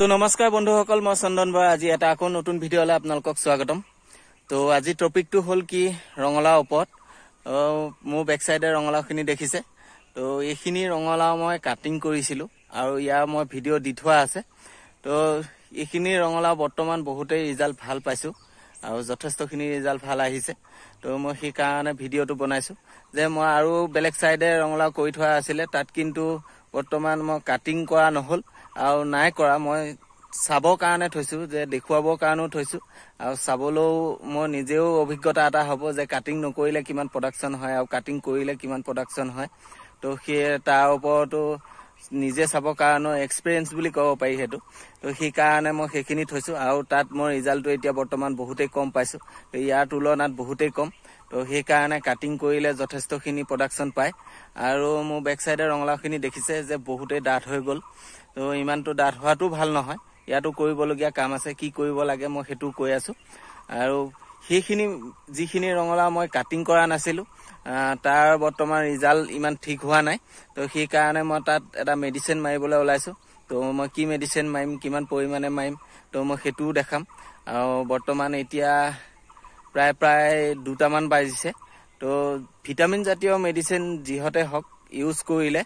তো নমস্কাৰ বন্ধুসকল মই চন্দন বৰা আজি এটা আকৌ নতুন ভিডিঅ'লৈ আপোনালোকক স্বাগতম তো আজি টপিকটো হ'ল কি ৰঙালাও ওপৰত মোৰ বেক চাইডে ৰঙালাওখিনি দেখিছে তো এইখিনি ৰঙালাও মই কাটিং কৰিছিলোঁ আৰু ইয়াৰ মই ভিডিঅ' দি থোৱা আছে তো এইখিনি ৰঙালাও বৰ্তমান বহুতেই ৰিজাল্ট ভাল পাইছোঁ আৰু যথেষ্টখিনি ৰিজাল্ট ভাল আহিছে তো মই সেইকাৰণে ভিডিঅ'টো বনাইছোঁ যে মই আৰু বেলেগ চাইডে ৰঙালাও কৰি থোৱা আছিলে তাত কিন্তু বৰ্তমান মই কাটিং কৰা নহ'ল আৰু নাই কৰা মই চাবৰ কাৰণে থৈছোঁ যে দেখুৱাবৰ কাৰণেও থৈছোঁ আৰু চাবলৈও মই নিজেও অভিজ্ঞতা এটা হ'ব যে কাটিং নকৰিলে কিমান প্ৰডাকশ্যন হয় আৰু কাটিং কৰিলে কিমান প্ৰডাকশ্যন হয় তো সেই তাৰ ওপৰতো নিজে চাবৰ কাৰণেও এক্সপেৰিয়েঞ্চ বুলি ক'ব পাৰি সেইটো তো সেইকাৰণে মই সেইখিনি থৈছোঁ আৰু তাত মই ৰিজাল্টটো এতিয়া বৰ্তমান বহুতেই কম পাইছোঁ ইয়াৰ তুলনাত বহুতেই কম তো সেইকাৰণে কাটিং কৰিলে যথেষ্টখিনি প্ৰডাকশ্যন পায় আৰু মোৰ বেক চাইডে ৰঙালাওখিনি দেখিছে যে বহুতেই ডাঠ হৈ গ'ল তো ইমানটো ডাঠ হোৱাটো ভাল নহয় ইয়াতো কৰিবলগীয়া কাম আছে কি কৰিব লাগে মই সেইটো কৈ আছো আৰু সেইখিনি যিখিনি ৰঙলাও মই কাটিং কৰা নাছিলোঁ তাৰ বৰ্তমান ৰিজাল্ট ইমান ঠিক হোৱা নাই তো সেইকাৰণে মই তাত এটা মেডিচিন মাৰিবলৈ ওলাইছোঁ তো মই কি মেডিচিন মাৰিম কিমান পৰিমাণে মাৰিম তো মই সেইটোও দেখাম আৰু বৰ্তমান এতিয়া প্ৰায় প্ৰায় দুটামান বাজিছে তো ভিটামিন জাতীয় মেডিচিন যিহঁতে হওক ইউজ কৰিলে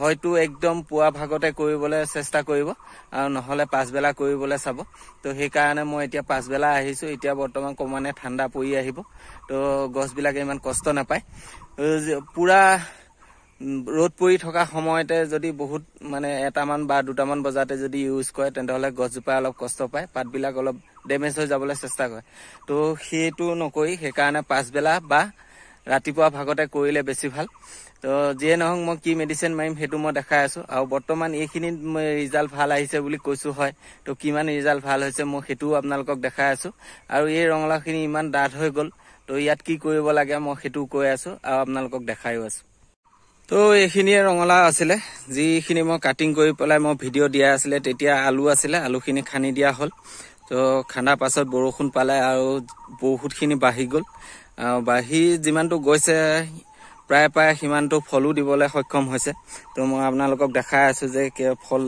হয়তো একদম পুৱা ভাগতে কৰিবলৈ চেষ্টা কৰিব আৰু নহলে পাছবেলা কৰিবলৈ চাব তো সেইকাৰণে মই এতিয়া পাছবেলা আহিছোঁ এতিয়া বৰ্তমান ক্ৰমানে ঠাণ্ডা পৰি আহিব তো গছবিলাকে ইমান কষ্ট নাপায় পুৰা ৰ'দ পৰি থকা সময়তে যদি বহুত মানে এটামান বা দুটামান বজাতে যদি ইউজ কৰে তেনেহ'লে গছজোপা অলপ কষ্ট পায় পাতবিলাক অলপ ডেমেজ হৈ যাবলৈ চেষ্টা কৰে তো সেইটো নকৰি সেইকাৰণে পাছবেলা বা ৰাতিপুৱা ভাগতে কৰিলে বেছি ভাল তো যিয়ে নহওক মই কি মেডিচিন মাৰিম সেইটো মই দেখাই আছো আৰু বৰ্তমান এইখিনিত মই ৰিজাল্ট ভাল আহিছে বুলি কৈছো হয় তো কিমান ৰিজাল্ট ভাল হৈছে মই সেইটোও আপোনালোকক দেখাই আছো আৰু এই ৰঙালাওখিনি ইমান ডাঠ হৈ গল তো ইয়াত কি কৰিব লাগে মই সেইটো কৈ আছো আৰু আপোনালোকক দেখায়ো আছো তো এইখিনিয়ে ৰঙালাও আছিলে যিখিনি মই কাটিং কৰি পেলাই মই ভিডিঅ' দিয়া আছিলে তেতিয়া আলু আছিলে আলুখিনি খান্দি দিয়া হ'ল তো খান্দাৰ পাছত বৰষুণ পালে আৰু বহুতখিনি বাঢ়ি গ'ল বাঢ়ি যিমানটো গৈছে প্ৰায় প্ৰায় সিমানটো ফলো দিবলৈ সক্ষম হৈছে তো মই আপোনালোকক দেখাই আছোঁ যে কিয় ফল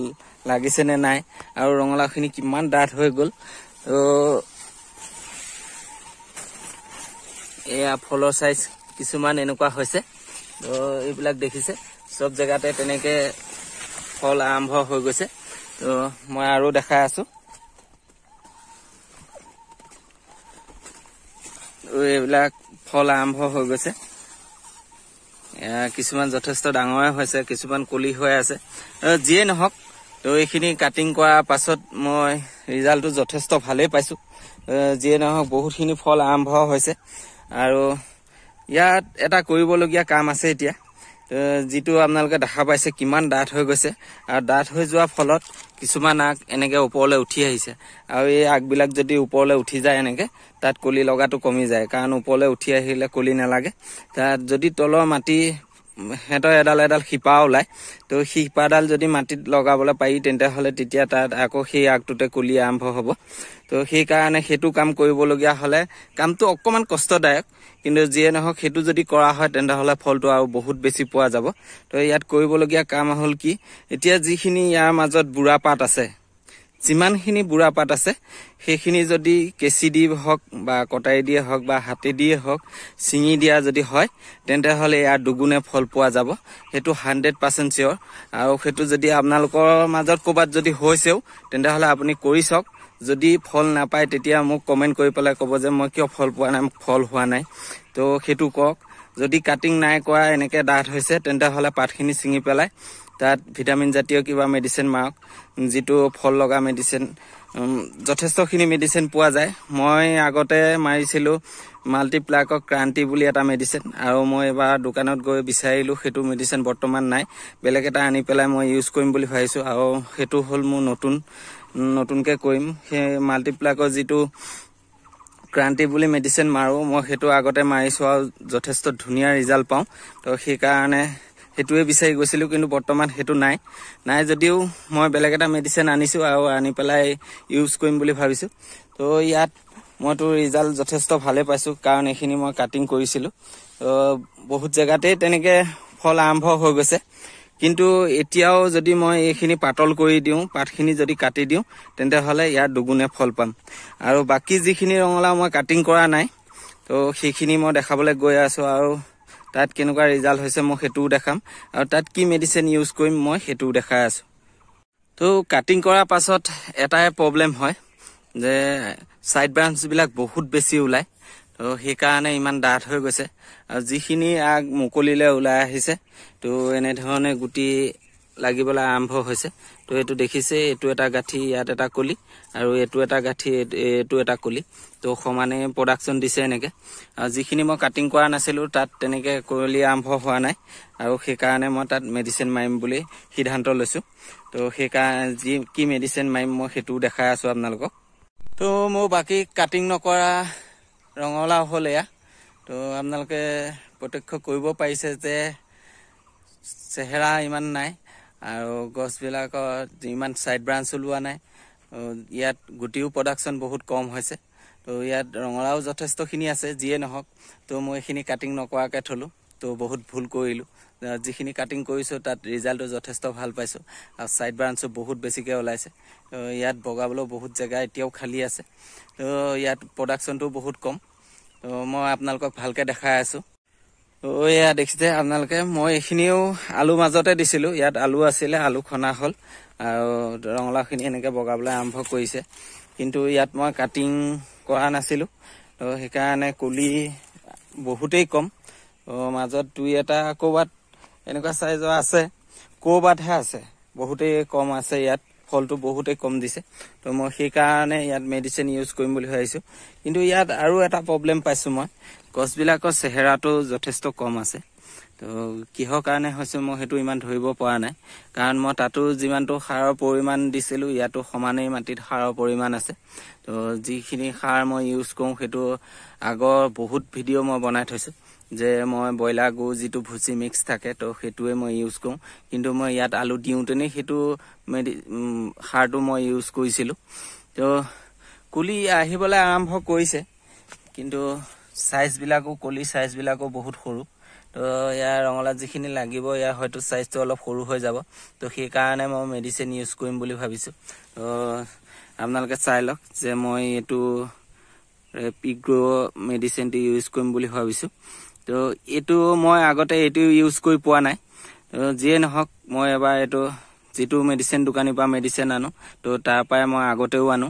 লাগিছে নে নাই আৰু ৰঙালাওখিনি কিমান ডাঠ হৈ গ'ল তো এয়া ফলৰ চাইজ কিছুমান এনেকুৱা হৈছে তো এইবিলাক দেখিছে চব জেগাতে তেনেকে ফল আৰম্ভ হৈ গৈছে তো মই আৰু দেখাই আছোঁ এইবিলাক ফল আৰম্ভ হৈ গৈছে কিছুমান যথেষ্ট ডাঙৰে হৈছে কিছুমান কলি হৈ আছে যিয়ে নহওক তো এইখিনি কাটিং কৰাৰ পাছত মই ৰিজাল্টটো যথেষ্ট ভালেই পাইছোঁ যিয়ে নহওক বহুতখিনি ফল আৰম্ভ হৈছে আৰু ইয়াত এটা কৰিবলগীয়া কাম আছে এতিয়া যিটো আপোনালোকে দেখা পাইছে কিমান ডাঠ হৈ গৈছে আৰু ডাঠ হৈ যোৱাৰ ফলত কিছুমান আগ এনেকৈ ওপৰলৈ উঠি আহিছে আৰু এই আগবিলাক যদি ওপৰলৈ উঠি যায় এনেকৈ তাত কলি লগাটো কমি যায় কাৰণ ওপৰলৈ উঠি আহিলে কলি নালাগে তাত যদি তলৰ মাটি সিহঁতৰ এডাল এডাল শিপা ওলায় তো শিপাডাল যদি মাটিত লগাবলৈ পাৰি তেন্তেহ'লে তেতিয়া তাত আকৌ সেই আগটোতে কলি আৰম্ভ হ'ব তো সেইকাৰণে সেইটো কাম কৰিবলগীয়া হ'লে কামটো অকণমান কষ্টদায়ক কিন্তু যিয়ে নহওক সেইটো যদি কৰা হয় তেন্তেহ'লে ফলটো আৰু বহুত বেছি পোৱা যাব তো ইয়াত কৰিবলগীয়া কাম হ'ল কি এতিয়া যিখিনি ইয়াৰ মাজত বুঢ়া পাত আছে যিমানখিনি বুঢ়া পাত আছে সেইখিনি যদি কেঁচি দি হওক বা কটাৰী দিয়ে হওক বা হাতে দিয়ে হওক ছিঙি দিয়া যদি হয় তেন্তেহ'লে ইয়াৰ দুগুণে ফল পোৱা যাব সেইটো হাণ্ড্ৰেড পাৰ্চেণ্ট চিয়'ৰ আৰু সেইটো যদি আপোনালোকৰ মাজত ক'ৰবাত যদি হৈছেও তেন্তেহ'লে আপুনি কৰি চাওক যদি ফল নাপায় তেতিয়া মোক কমেণ্ট কৰি পেলাই ক'ব যে মই কিয় ফল পোৱা নাই ফল হোৱা নাই তো সেইটো কওক যদি কাটিং নাই কৰা এনেকৈ ডাঠ হৈছে তেন্তেহ'লে পাতখিনি ছিঙি পেলাই তাত ভিটামিন জাতীয় কিবা মেডিচিন মাৰক যিটো ফল লগা মেডিচিন যথেষ্টখিনি মেডিচিন পোৱা যায় মই আগতে মাৰিছিলোঁ মাল্টিপ্লাকৰ ক্ৰান্তি বুলি এটা মেডিচিন আৰু মই এবাৰ দোকানত গৈ বিচাৰিলোঁ সেইটো মেডিচিন বৰ্তমান নাই বেলেগ এটা আনি পেলাই মই ইউজ কৰিম বুলি ভাবিছোঁ আৰু সেইটো হ'ল মোৰ নতুন নতুনকৈ কৰিম সেই মাল্টিপ্লাকৰ যিটো ক্ৰান্তি বুলি মেডিচিন মাৰোঁ মই সেইটো আগতে মাৰিছোঁ আৰু যথেষ্ট ধুনীয়া ৰিজাল্ট পাওঁ তো সেইকাৰণে সেইটোৱে বিচাৰি গৈছিলোঁ কিন্তু বৰ্তমান সেইটো নাই নাই যদিও মই বেলেগ এটা মেডিচিন আনিছোঁ আৰু আনি পেলাই ইউজ কৰিম বুলি ভাবিছোঁ তো ইয়াত মইতো ৰিজাল্ট যথেষ্ট ভালেই পাইছোঁ কাৰণ এইখিনি মই কাটিং কৰিছিলোঁ বহুত জেগাতেই তেনেকৈ ফল আৰম্ভ হৈ গৈছে কিন্তু এতিয়াও যদি মই এইখিনি পাতল কৰি দিওঁ পাতখিনি যদি কাটি দিওঁ তেন্তেহ'লে ইয়াৰ দুগুণে ফল পাম আৰু বাকী যিখিনি ৰঙলাও মই কাটিং কৰা নাই তো সেইখিনি মই দেখাবলৈ গৈ আছোঁ আৰু তাত কেনেকুৱা ৰিজাল্ট হৈছে মই সেইটোও দেখাম আৰু তাত কি মেডিচিন ইউজ কৰিম মই সেইটোও দেখাই আছোঁ তো কাটিং কৰাৰ পাছত এটাই প্ৰব্লেম হয় যে ছাইড ব্ৰাঞ্চবিলাক বহুত বেছি ওলায় তো সেইকাৰণে ইমান ডাঠ হৈ গৈছে আৰু যিখিনি আগ মুকলিলৈ ওলাই আহিছে তো এনেধৰণে গুটি লাগিবলৈ আৰম্ভ হৈছে তো এইটো দেখিছে এইটো এটা গাঁঠি ইয়াত এটা কলি আৰু এইটো এটা গাঁঠি এইটো এটা কলি তো সমানে প্ৰডাকশ্যন দিছে এনেকৈ আৰু যিখিনি মই কাটিং কৰা নাছিলোঁ তাত তেনেকৈ কলি আৰম্ভ হোৱা নাই আৰু সেইকাৰণে মই তাত মেডিচিন মাৰিম বুলি সিদ্ধান্ত লৈছোঁ তো সেইকাৰণে যি কি মেডিচিন মাৰিম মই সেইটো দেখাই আছোঁ আপোনালোকক তো মোৰ বাকী কাটিং নকৰা ৰঙলাও হ'ল এয়া তো আপোনালোকে প্ৰত্যক্ষ কৰিব পাৰিছে যে চেহেৰা ইমান নাই আৰু গছবিলাকত ইমান ছাইড ব্ৰাঞ্চ ওলোৱা নাই ইয়াত গুটিও প্ৰডাকশ্যন বহুত কম হৈছে তো ইয়াত ৰঙালাও যথেষ্টখিনি আছে যিয়ে নহওক তো মই এইখিনি কাটিং নকৰাকৈ থ'লোঁ তো বহুত ভুল কৰিলোঁ যিখিনি কাটিং কৰিছোঁ তাত ৰিজাল্টটো যথেষ্ট ভাল পাইছোঁ আৰু ছাইড ব্ৰাঞ্চো বহুত বেছিকৈ ওলাইছে ইয়াত বগাবলৈও বহুত জেগা এতিয়াও খালী আছে তো ইয়াত প্ৰডাকশ্যনটো বহুত কম তো মই আপোনালোকক ভালকৈ দেখাই আছোঁ এয়া দেখিছে আপোনালোকে মই এইখিনিও আলু মাজতে দিছিলোঁ ইয়াত আলু আছিলে আলু খনা হল আৰু ৰঙালাওখিনি এনেকৈ বগাবলৈ আৰম্ভ কৰিছে কিন্তু ইয়াত মই কাটিং কৰা নাছিলোঁ তো সেইকাৰণে কুলি বহুতেই কম মাজত দুই এটা ক'ৰবাত এনেকুৱা চাইজৰ আছে ক'ৰবাতহে আছে বহুতেই কম আছে ইয়াত ফলটো বহুতেই কম দিছে তো মই সেইকাৰণে ইয়াত মেডিচিন ইউজ কৰিম বুলি ভাবিছোঁ কিন্তু ইয়াত আৰু এটা প্ৰব্লেম পাইছোঁ মই গছবিলাকৰ চেহেৰাটো যথেষ্ট কম আছে তো কিহৰ কাৰণে হৈছে মই সেইটো ইমান ধৰিব পৰা নাই কাৰণ মই তাতো যিমানটো সাৰৰ পৰিমাণ দিছিলোঁ ইয়াতো সমানেই মাটিত সাৰৰ পৰিমাণ আছে তো যিখিনি সাৰ মই ইউজ কৰোঁ সেইটো আগৰ বহুত ভিডিঅ' মই বনাই থৈছোঁ যে মই ব্ৰইলাৰ গু যিটো ভুচি মিক্স থাকে তো সেইটোৱে মই ইউজ কৰোঁ কিন্তু মই ইয়াত আলু দিওঁতেনে সেইটো মেডি সাৰটো মই ইউজ কৰিছিলোঁ তো কুলি আহিবলৈ আৰম্ভ কৰিছে কিন্তু চাইজবিলাকো কলিৰ চাইজবিলাকো বহুত সৰু তো ইয়াৰ ৰঙালাত যিখিনি লাগিব ইয়াৰ হয়তো চাইজটো অলপ সৰু হৈ যাব তো সেইকাৰণে মই মেডিচিন ইউজ কৰিম বুলি ভাবিছোঁ তো আপোনালোকে চাই লওক যে মই এইটো পিগ্ৰ' মেডিচিনটো ইউজ কৰিম বুলি ভাবিছোঁ তো এইটো মই আগতে এইটো ইউজ কৰি পোৱা নাই তো যিয়ে নহওক মই এবাৰ এইটো যিটো মেডিচিন দোকানীৰ পৰা মেডিচিন আনো তো তাৰ পৰাই মই আগতেও আনো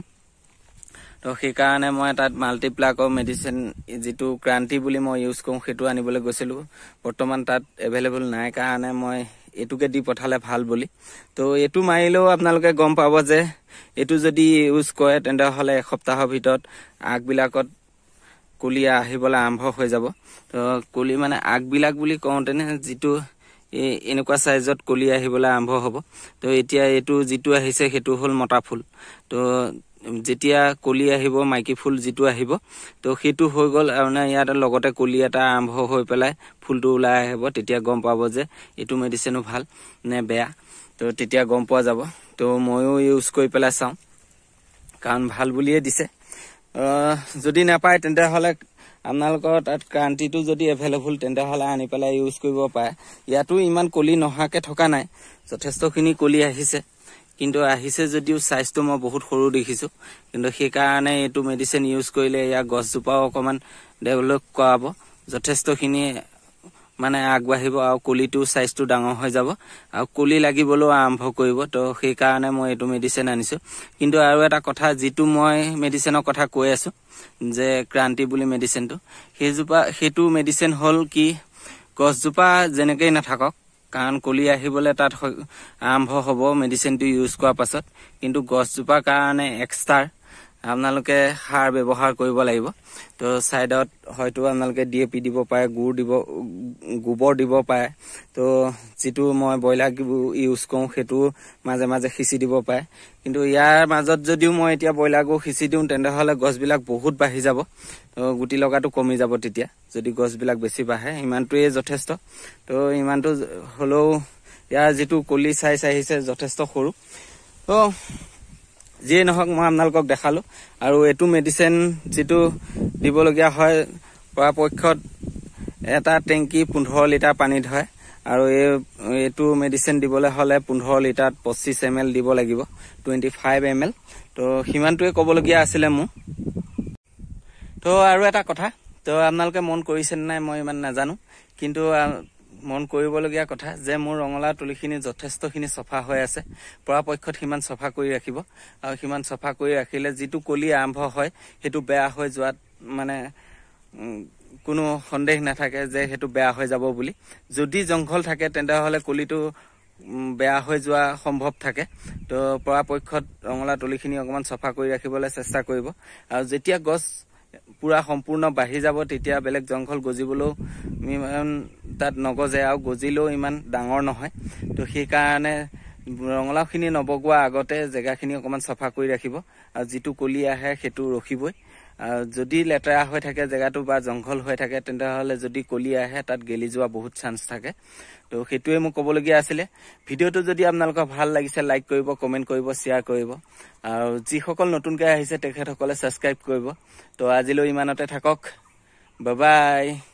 তো সেইকাৰণে মই তাত মাল্টিপ্লাকৰ মেডিচিন যিটো ক্ৰান্তি বুলি মই ইউজ কৰোঁ সেইটো আনিবলৈ গৈছিলোঁ বৰ্তমান তাত এভেইলেবল নাই কাৰণে মই এইটোকে দি পঠালে ভাল বুলি তো এইটো মাৰিলেও আপোনালোকে গম পাব যে এইটো যদি ইউজ কৰে তেন্তেহ'লে এসপ্তাহৰ ভিতৰত আগবিলাকত কুলি আহিবলৈ আৰম্ভ হৈ যাব তো কুলি মানে আগবিলাক বুলি কওঁতেনে যিটো এই এনেকুৱা চাইজত কুলি আহিবলৈ আৰম্ভ হ'ব তো এতিয়া এইটো যিটো আহিছে সেইটো হ'ল মতা ফুল তো যেতিয়া কলি আহিব মাইকী ফুল যিটো আহিব তো সেইটো হৈ গ'ল মানে ইয়াত লগতে কলি এটা আৰম্ভ হৈ পেলাই ফুলটো ওলাই আহিব তেতিয়া গম পাব যে এইটো মেডিচিনো ভাল নে বেয়া তো তেতিয়া গম পোৱা যাব তো ময়ো ইউজ কৰি পেলাই চাওঁ কাৰণ ভাল বুলিয়ে দিছে যদি নাপায় তেন্তেহ'লে আপোনালোকৰ তাত কাৰণ্টিটো যদি এভেইলেবল তেন্তেহ'লে আনি পেলাই ইউজ কৰিব পাৰে ইয়াতো ইমান কলি নহাকৈ থকা নাই যথেষ্টখিনি কলি আহিছে কিন্তু আহিছে যদিও চাইজটো মই বহুত সৰু দেখিছো কিন্তু সেইকাৰণে এইটো মেডিচিন ইউজ কৰিলে ইয়াৰ গছজোপাও অকণমান ডেভেলপ কৰাব যথেষ্টখিনি মানে আগবাঢ়িব আৰু কলিটোও চাইজটো ডাঙৰ হৈ যাব আৰু কলি লাগিবলৈও আৰম্ভ কৰিব তো সেইকাৰণে মই এইটো মেডিচিন আনিছোঁ কিন্তু আৰু এটা কথা যিটো মই মেডিচিনৰ কথা কৈ আছোঁ যে ক্ৰান্তি বুলি মেডিচিনটো সেইজোপা সেইটো মেডিচিন হ'ল কি গছজোপা যেনেকেই নাথাকক কাৰণ কলি আহিবলৈ তাত আৰম্ভ হ'ব মেডিচিনটো ইউজ কৰাৰ পাছত কিন্তু গছজোপাৰ কাৰণে এক্সট্ৰাৰ আপোনালোকে সাৰ ব্যৱহাৰ কৰিব লাগিব তো ছাইডত হয়তো আপোনালোকে ডি এ পি দিব পাৰে গুৰ দিব গোবৰ দিব পাৰে তো যিটো মই ব্ৰইলাৰ ইউজ কৰোঁ সেইটো মাজে মাজে সিঁচি দিব পাৰে কিন্তু ইয়াৰ মাজত যদিও মই এতিয়া ব্ৰইলাৰকো সিঁচি দিওঁ তেনেহ'লে গছবিলাক বহুত বাঢ়ি যাব তো গুটি লগাটো কমি যাব তেতিয়া যদি গছবিলাক বেছি বাঢ়ে ইমানটোৱেই যথেষ্ট তো ইমানটো হ'লেও ইয়াৰ যিটো কলি চাইজ আহিছে যথেষ্ট সৰু তো যিয়ে নহওক মই আপোনালোকক দেখালোঁ আৰু এইটো মেডিচিন যিটো দিবলগীয়া হয় পৰাপক্ষত এটা টেংকি পোন্ধৰ লিটাৰ পানী ধৰে আৰু এই এইটো মেডিচিন দিবলৈ হ'লে পোন্ধৰ লিটাৰত পঁচিছ এম এল দিব লাগিব টুৱেণ্টি ফাইভ এম এল তো সিমানটোৱে ক'বলগীয়া আছিলে মোৰ তো আৰু এটা কথা তো আপোনালোকে মন কৰিছে নে নাই মই ইমান নাজানো কিন্তু মন কৰিবলগীয়া কথা যে মোৰ ৰঙলা তুলিখিনি যথেষ্টখিনি চফা হৈ আছে পৰাপক্ষত সিমান চফা কৰি ৰাখিব আৰু সিমান চফা কৰি ৰাখিলে যিটো কলি আৰম্ভ হয় সেইটো বেয়া হৈ যোৱাত মানে কোনো সন্দেহ নাথাকে যে সেইটো বেয়া হৈ যাব বুলি যদি জংঘল থাকে তেনেহ'লে কলিটো বেয়া হৈ যোৱা সম্ভৱ থাকে তো পৰাপক্ষত ৰঙলা তলিখিনি অকণমান চফা কৰি ৰাখিবলৈ চেষ্টা কৰিব আৰু যেতিয়া গছ পুৰা সম্পূৰ্ণ বাঢ়ি যাব তেতিয়া বেলেগ জংঘল গজিবলৈও ইমান তাত নগজে আৰু গজিলেও ইমান ডাঙৰ নহয় তো সেইকাৰণে ৰঙালাওখিনি নবগোৱাৰ আগতে জেগাখিনি অকণমান চাফা কৰি ৰাখিব আৰু যিটো কলি আহে সেইটো ৰখিবই যদি লেতেৰা হৈ থাকে জেগাটো বা জংঘল হৈ থাকে তেনেহ'লে যদি কলি আহে তাত গেলি যোৱা বহুত চান্স থাকে তো সেইটোৱে মোক ক'বলগীয়া আছিলে ভিডিঅ'টো যদি আপোনালোকৰ ভাল লাগিছে লাইক কৰিব কমেণ্ট কৰিব শ্বেয়াৰ কৰিব আৰু যিসকল নতুনকৈ আহিছে তেখেতসকলে ছাবস্ক্ৰাইব কৰিব তো আজিলৈ ইমানতে থাকক বাবাই